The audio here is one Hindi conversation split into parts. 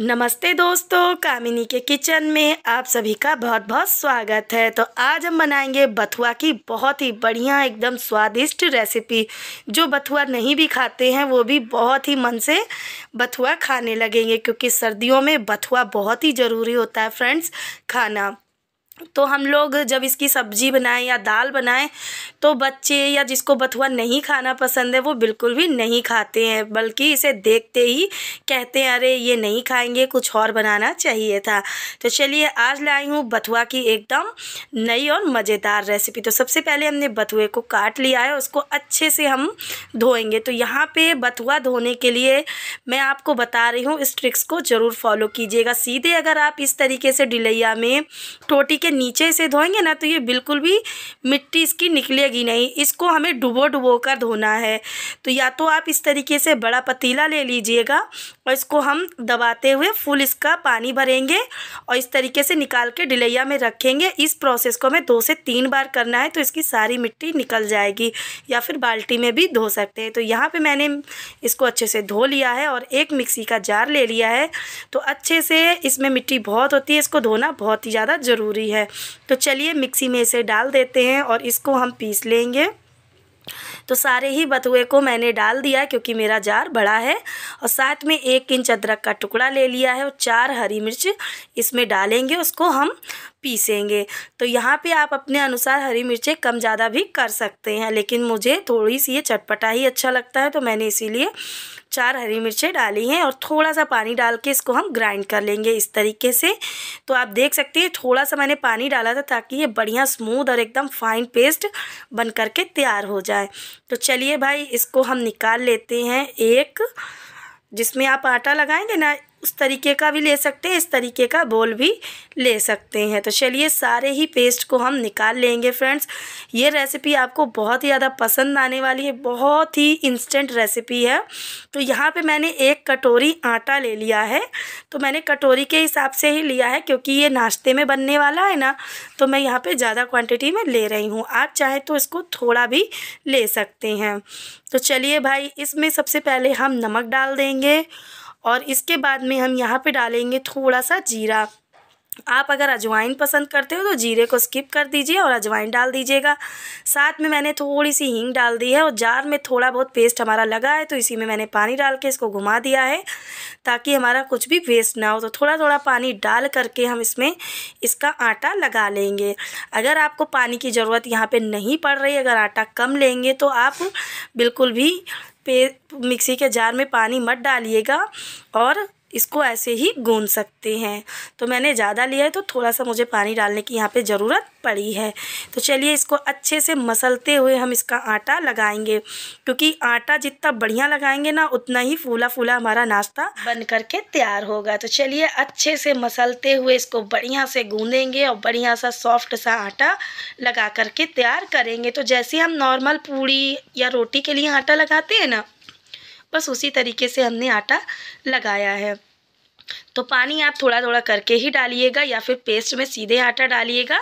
नमस्ते दोस्तों कामिनी के किचन में आप सभी का बहुत बहुत स्वागत है तो आज हम बनाएंगे बथुआ की बहुत ही बढ़िया एकदम स्वादिष्ट रेसिपी जो बथुआ नहीं भी खाते हैं वो भी बहुत ही मन से बथुआ खाने लगेंगे क्योंकि सर्दियों में बथुआ बहुत ही ज़रूरी होता है फ्रेंड्स खाना तो हम लोग जब इसकी सब्ज़ी बनाएं या दाल बनाएं तो बच्चे या जिसको बथुआ नहीं खाना पसंद है वो बिल्कुल भी नहीं खाते हैं बल्कि इसे देखते ही कहते हैं अरे ये नहीं खाएंगे कुछ और बनाना चाहिए था तो चलिए आज लाई हूँ बथुआ की एकदम नई और मज़ेदार रेसिपी तो सबसे पहले हमने बथुए को काट लिया है उसको अच्छे से हम धोएंगे तो यहाँ पर बथुआ धोने के लिए मैं आपको बता रही हूँ इस ट्रिक्स को ज़रूर फॉलो कीजिएगा सीधे अगर आप इस तरीके से डिलैया में टोटी के नीचे से धोएंगे ना तो ये बिल्कुल भी मिट्टी इसकी निकलेगी नहीं इसको हमें डुबो डुबो कर धोना है तो या तो आप इस तरीके से बड़ा पतीला ले लीजिएगा और इसको हम दबाते हुए फुल इसका पानी भरेंगे और इस तरीके से निकाल के डिलैया में रखेंगे इस प्रोसेस को हमें दो से तीन बार करना है तो इसकी सारी मिट्टी निकल जाएगी या फिर बाल्टी में भी धो सकते हैं तो यहाँ पर मैंने इसको अच्छे से धो लिया है और एक मिक्सी का जार ले लिया है तो अच्छे से इसमें मिट्टी बहुत होती है इसको धोना बहुत ही ज़्यादा ज़रूरी है है तो चलिए मिक्सी में इसे डाल देते हैं और इसको हम पीस लेंगे तो सारे ही बथुए को मैंने डाल दिया क्योंकि मेरा जार बड़ा है और साथ में एक इंच अदरक का टुकड़ा ले लिया है और चार हरी मिर्च इसमें डालेंगे उसको हम पीसेंगे तो यहाँ पे आप अपने अनुसार हरी मिर्चें कम ज़्यादा भी कर सकते हैं लेकिन मुझे थोड़ी सी ये चटपटा ही अच्छा लगता है तो मैंने इसीलिए चार हरी मिर्चें डाली हैं और थोड़ा सा पानी डाल के इसको हम ग्राइंड कर लेंगे इस तरीके से तो आप देख सकते हैं थोड़ा सा मैंने पानी डाला था ताकि ये बढ़िया स्मूद और एकदम फाइन पेस्ट बन करके तैयार हो जाए तो चलिए भाई इसको हम निकाल लेते हैं एक जिसमें आप आटा लगाएंगे ना उस तरीके का भी ले सकते हैं इस तरीके का बोल भी ले सकते हैं तो चलिए सारे ही पेस्ट को हम निकाल लेंगे फ्रेंड्स ये रेसिपी आपको बहुत ही ज़्यादा पसंद आने वाली है बहुत ही इंस्टेंट रेसिपी है तो यहाँ पे मैंने एक कटोरी आटा ले लिया है तो मैंने कटोरी के हिसाब से ही लिया है क्योंकि ये नाश्ते में बनने वाला है ना तो मैं यहाँ पर ज़्यादा क्वान्टिटी में ले रही हूँ आप चाहें तो इसको थोड़ा भी ले सकते हैं तो चलिए भाई इसमें सबसे पहले हम नमक डाल देंगे और इसके बाद में हम यहाँ पे डालेंगे थोड़ा सा जीरा आप अगर अजवाइन पसंद करते हो तो जीरे को स्किप कर दीजिए और अजवाइन डाल दीजिएगा साथ में मैंने थोड़ी सी हींग डाल दी है और जार में थोड़ा बहुत पेस्ट हमारा लगा है तो इसी में मैंने पानी डाल के इसको घुमा दिया है ताकि हमारा कुछ भी वेस्ट ना हो तो थोड़ा थोड़ा पानी डाल करके हम इसमें इसका आटा लगा लेंगे अगर आपको पानी की ज़रूरत यहाँ पर नहीं पड़ रही अगर आटा कम लेंगे तो आप बिल्कुल भी पे मिक्सी के जार में पानी मत डालिएगा और इसको ऐसे ही गूंद सकते हैं तो मैंने ज़्यादा लिया है तो थोड़ा सा मुझे पानी डालने की यहाँ पे ज़रूरत पड़ी है तो चलिए इसको अच्छे से मसलते हुए हम इसका आटा लगाएंगे क्योंकि आटा जितना बढ़िया लगाएंगे ना उतना ही फूला फूला हमारा नाश्ता बन करके तैयार होगा तो चलिए अच्छे से मसलते हुए इसको बढ़िया से गूंदेंगे और बढ़िया सा सॉफ्ट सा आटा लगा करके तैयार करेंगे तो जैसे हम नॉर्मल पूड़ी या रोटी के लिए आटा लगाते हैं ना बस उसी तरीके से हमने आटा लगाया है तो पानी आप थोड़ा थोड़ा करके ही डालिएगा या फिर पेस्ट में सीधे आटा डालिएगा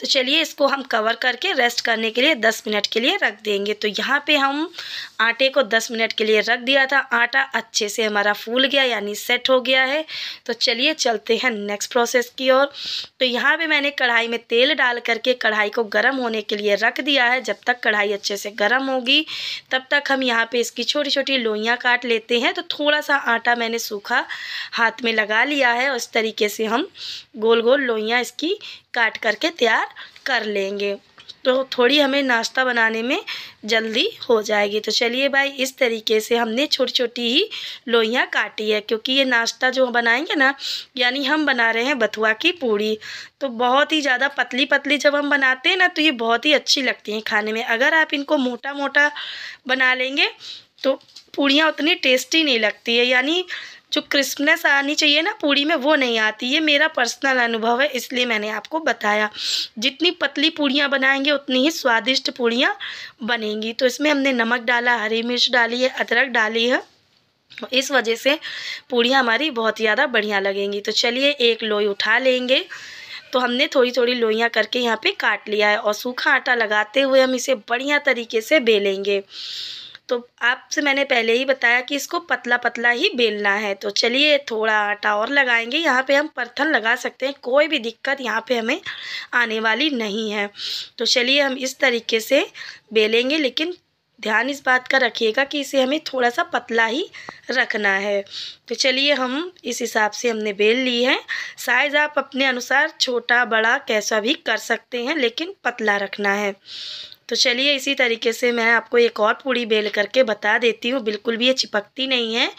तो चलिए इसको हम कवर करके रेस्ट करने के लिए 10 मिनट के लिए रख देंगे तो यहाँ पे हम आटे को 10 मिनट के लिए रख दिया था आटा अच्छे से हमारा फूल गया यानी सेट हो गया है तो चलिए चलते हैं नेक्स्ट प्रोसेस की ओर तो यहाँ पर मैंने कढ़ाई में तेल डाल करके कढ़ाई को गर्म होने के लिए रख दिया है जब तक कढ़ाई अच्छे से गर्म होगी तब तक हम यहाँ पर इसकी छोटी छोटी लोइयाँ काट लेते हैं तो थोड़ा सा आटा मैंने सूखा हाथ हाथ में लगा लिया है उस तरीके से हम गोल गोल लोइयाँ इसकी काट करके तैयार कर लेंगे तो थोड़ी हमें नाश्ता बनाने में जल्दी हो जाएगी तो चलिए भाई इस तरीके से हमने छोटी छोटी ही लोइयाँ काटी है क्योंकि ये नाश्ता जो बनाएंगे ना यानी हम बना रहे हैं बथुआ की पूड़ी तो बहुत ही ज़्यादा पतली पतली जब हम बनाते हैं ना तो ये बहुत ही अच्छी लगती हैं खाने में अगर आप इनको मोटा मोटा बना लेंगे तो पूड़ियाँ उतनी टेस्टी नहीं लगती है यानी जो क्रिस्पनेस आनी चाहिए ना पूड़ी में वो नहीं आती ये मेरा पर्सनल अनुभव है इसलिए मैंने आपको बताया जितनी पतली पूड़ियाँ बनाएंगे उतनी ही स्वादिष्ट पूड़ियाँ बनेंगी तो इसमें हमने नमक डाला हरी मिर्च डाली है अदरक डाली है इस वजह से पूड़ियाँ हमारी बहुत ज़्यादा बढ़िया लगेंगी तो चलिए एक लोई उठा लेंगे तो हमने थोड़ी थोड़ी लोइयाँ करके यहाँ पे काट लिया है और सूखा आटा लगाते हुए हम इसे बढ़िया तरीके से बेलेंगे तो आपसे मैंने पहले ही बताया कि इसको पतला पतला ही बेलना है तो चलिए थोड़ा आटा और लगाएंगे यहाँ पे हम परथन लगा सकते हैं कोई भी दिक्कत यहाँ पे हमें आने वाली नहीं है तो चलिए हम इस तरीके से बेलेंगे लेकिन ध्यान इस बात का रखिएगा कि इसे हमें थोड़ा सा पतला ही रखना है तो चलिए हम इस हिसाब से हमने बेल ली है साइज़ आप अपने अनुसार छोटा बड़ा कैसा भी कर सकते हैं लेकिन पतला रखना है तो चलिए इसी तरीके से मैं आपको एक और पूड़ी बेल करके बता देती हूँ बिल्कुल भी ये चिपकती नहीं है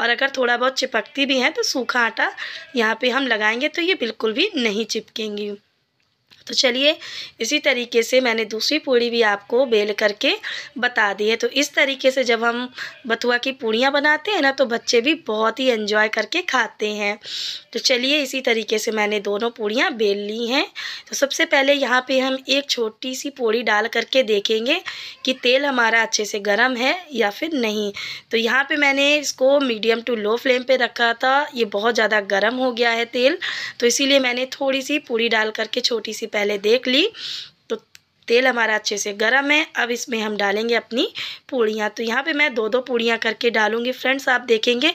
और अगर थोड़ा बहुत चिपकती भी है तो सूखा आटा यहाँ पे हम लगाएंगे तो ये बिल्कुल भी नहीं चिपकेंगी तो चलिए इसी तरीके से मैंने दूसरी पूड़ी भी आपको बेल करके बता दी है तो इस तरीके से जब हम बथुआ की पूड़ियाँ बनाते हैं ना तो बच्चे भी बहुत ही एंजॉय करके खाते हैं तो चलिए इसी तरीके से मैंने दोनों पूड़ियाँ बेल ली हैं तो सबसे पहले यहाँ पे हम एक छोटी सी पूड़ी डाल करके देखेंगे कि तेल हमारा अच्छे से गर्म है या फिर नहीं तो यहाँ पर मैंने इसको मीडियम टू लो फ्लेम पर रखा था ये बहुत ज़्यादा गर्म हो गया है तेल तो इसीलिए मैंने थोड़ी सी पूड़ी डाल करके छोटी सी पहले देख ली तो तेल हमारा अच्छे से गर्म है अब इसमें हम डालेंगे अपनी पूड़ियाँ तो यहाँ पे मैं दो दो पूड़ियाँ करके डालूँगी फ्रेंड्स आप देखेंगे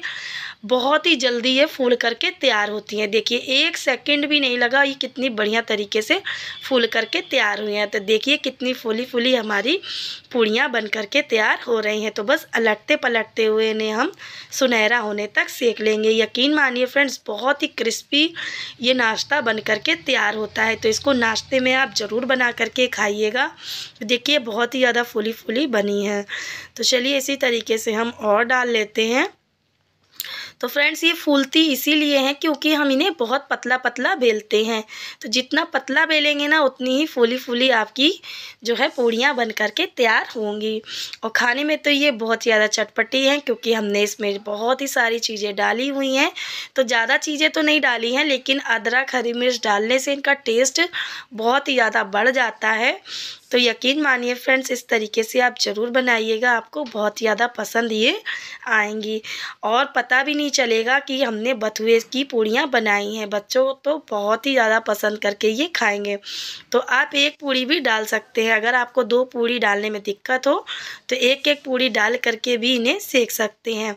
बहुत ही जल्दी ये फूल करके तैयार होती हैं देखिए एक सेकंड भी नहीं लगा ये कितनी बढ़िया तरीके से फूल करके तैयार हुई हैं तो देखिए कितनी फूली फूली हमारी पूड़ियाँ बन करके तैयार हो रही हैं तो बस अलटते पलटते हुए इन्हें हम सुनहरा होने तक सेक लेंगे यकीन मानिए फ्रेंड्स बहुत ही क्रिस्पी ये नाश्ता बन करके तैयार होता है तो इसको नाश्ते में आप ज़रूर बना करके खाइएगा देखिए बहुत ही ज़्यादा फूली फूली बनी है तो चलिए इसी तरीके से हम और डाल लेते हैं तो फ्रेंड्स ये फूलती इसीलिए हैं क्योंकि हम इन्हें बहुत पतला पतला बेलते हैं तो जितना पतला बेलेंगे ना उतनी ही फूली फूली आपकी जो है पूड़ियाँ बन करके तैयार होंगी और खाने में तो ये बहुत ज़्यादा चटपटी हैं क्योंकि हमने इसमें बहुत ही सारी चीज़ें डाली हुई हैं तो ज़्यादा चीज़ें तो नहीं डाली हैं लेकिन अदरक हरी मिर्च डालने से इनका टेस्ट बहुत ही ज़्यादा बढ़ जाता है तो यकीन मानिए फ्रेंड्स इस तरीके से आप ज़रूर बनाइएगा आपको बहुत ज़्यादा पसंद ये आएंगी और पता भी नहीं नहीं चलेगा कि हमने बथुए की पूड़ियाँ बनाई हैं बच्चों तो बहुत ही ज़्यादा पसंद करके ये खाएंगे तो आप एक पूड़ी भी डाल सकते हैं अगर आपको दो पूड़ी डालने में दिक्कत हो तो एक एक पूड़ी डाल करके भी इन्हें सेक सकते हैं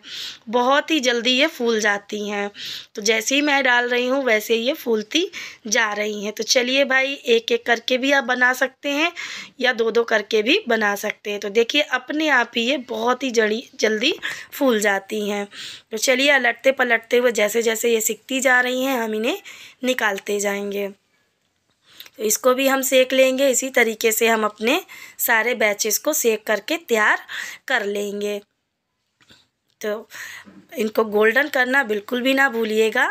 बहुत ही जल्दी ये फूल जाती हैं तो जैसे ही मैं डाल रही हूँ वैसे ये फूलती जा रही हैं तो चलिए भाई एक एक करके भी आप बना सकते हैं या दो दो करके भी बना सकते हैं तो देखिए अपने आप ही ये बहुत ही जड़ी जल्दी फूल जाती हैं तो चलिए पलटते पलटते हुए जैसे जैसे ये सीखती जा रही हैं हम इन्हें निकालते जाएंगे तो इसको भी हम सेक लेंगे इसी तरीके से हम अपने सारे बैचेस को सेक करके तैयार कर लेंगे तो इनको गोल्डन करना बिल्कुल भी ना भूलिएगा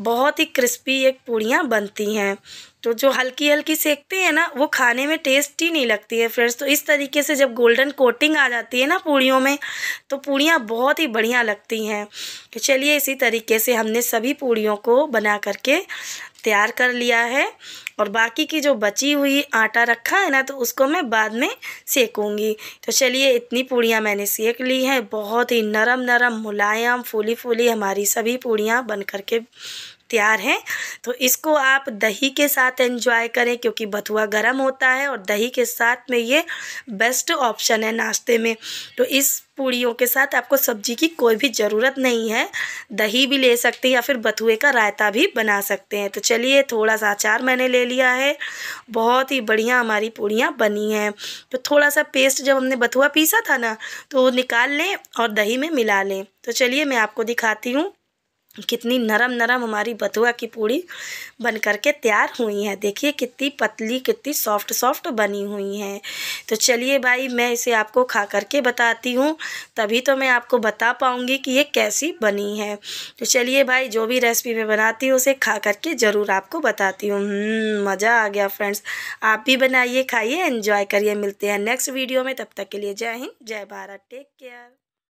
बहुत ही क्रिस्पी एक पूड़ियाँ बनती हैं तो जो हल्की हल्की सेकते हैं ना वो खाने में टेस्ट ही नहीं लगती है फ्रेंड्स तो इस तरीके से जब गोल्डन कोटिंग आ जाती है ना पूड़ियों में तो पूड़ियाँ बहुत ही बढ़िया लगती हैं तो चलिए इसी तरीके से हमने सभी पूड़ियों को बना करके तैयार कर लिया है और बाकी की जो बची हुई आटा रखा है ना तो उसको मैं बाद में सेकूँगी तो चलिए इतनी पूड़ियाँ मैंने सेक ली हैं बहुत ही नरम नरम मुलायम फूली फूली हमारी सभी पूड़ियाँ बन करके तैयार हैं तो इसको आप दही के साथ एंजॉय करें क्योंकि बथुआ गर्म होता है और दही के साथ में ये बेस्ट ऑप्शन है नाश्ते में तो इस पूड़ियों के साथ आपको सब्जी की कोई भी ज़रूरत नहीं है दही भी ले सकते हैं या फिर बथुए का रायता भी बना सकते हैं तो चलिए थोड़ा सा अचार मैंने ले लिया है बहुत ही बढ़िया हमारी पूड़ियाँ बनी हैं तो थोड़ा सा पेस्ट जब हमने बथुआ पीसा था ना तो निकाल लें और दही में मिला लें तो चलिए मैं आपको दिखाती हूँ कितनी नरम नरम हमारी बथुआ की पूड़ी बन करके तैयार हुई है देखिए कितनी पतली कितनी सॉफ्ट सॉफ्ट बनी हुई हैं तो चलिए भाई मैं इसे आपको खा करके बताती हूँ तभी तो मैं आपको बता पाऊँगी कि ये कैसी बनी है तो चलिए भाई जो भी रेसिपी मैं बनाती हूँ उसे खा करके ज़रूर आपको बताती हूँ हम्म, मज़ा आ गया फ्रेंड्स आप भी बनाइए खाइए एन्जॉय करिए मिलते हैं नेक्स्ट वीडियो में तब तक के लिए जय हिंद जय भारत टेक केयर